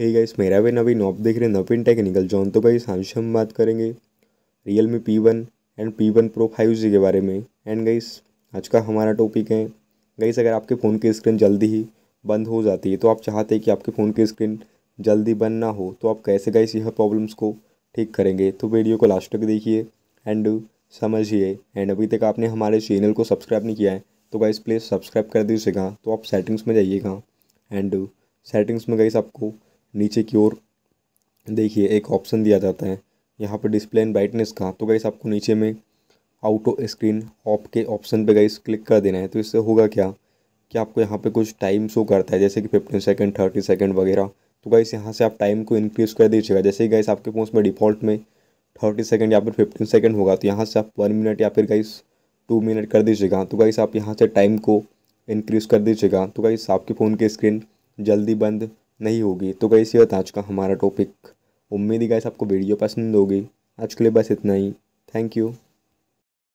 hey guys मेरा भी नवीन op देख रहे हैं नवीन टेक्निकल जॉन तो गाइस आज हम बात करेंगे Realme P one and P one pro five G के बारे में एंड गाइस आज का हमारा टॉपिक है गाइस अगर आपके फ़ोन की स्क्रीन जल्दी ही बंद हो जाती है तो आप चाहते हैं कि आपके फ़ोन की स्क्रीन जल्दी बंद ना हो तो आप कैसे गाइस यह प्रॉब्लम्स को ठीक करेंगे तो वीडियो को लास्ट तक देखिए एंड समझिए एंड अभी तक आपने हमारे चैनल को सब्सक्राइब नहीं किया है तो गाइस प्लीज़ सब्सक्राइब कर दीजिएगा तो आप सेटिंग्स में जाइएगा एंड सेटिंग्स में गाइस आपको नीचे की ओर देखिए एक ऑप्शन दिया जाता है यहाँ पर डिस्प्ले एंड ब्राइटनेस का तो गाइस आपको नीचे में आउटो स्क्रीन ऑप के ऑप्शन पे गाइस क्लिक कर देना है तो इससे होगा क्या कि आपको यहाँ पे कुछ टाइम शो करता है जैसे कि फिफ्टीन सेकेंड थर्टी सेकेंड वगैरह तो गाइस यहाँ से आप टाइम को इंक्रीज कर दीजिएगा जैसे ही गाइस आपके फोन में डिफ़ॉल्ट में थर्टी सेकेंड या फिर फिफ्टीन सेकेंड होगा तो यहाँ से आप वन मिनट या फिर गाइस टू मिनट कर दीजिएगा तो गाइस आप यहाँ से टाइम को इंक्रीज़ कर दीजिएगा तो गाइस आपके फ़ोन की स्क्रीन जल्दी बंद नहीं होगी तो गई सी आज का हमारा टॉपिक उम्मीद ही गैस आपको वीडियो पसंद होगी आज के लिए बस इतना ही थैंक यू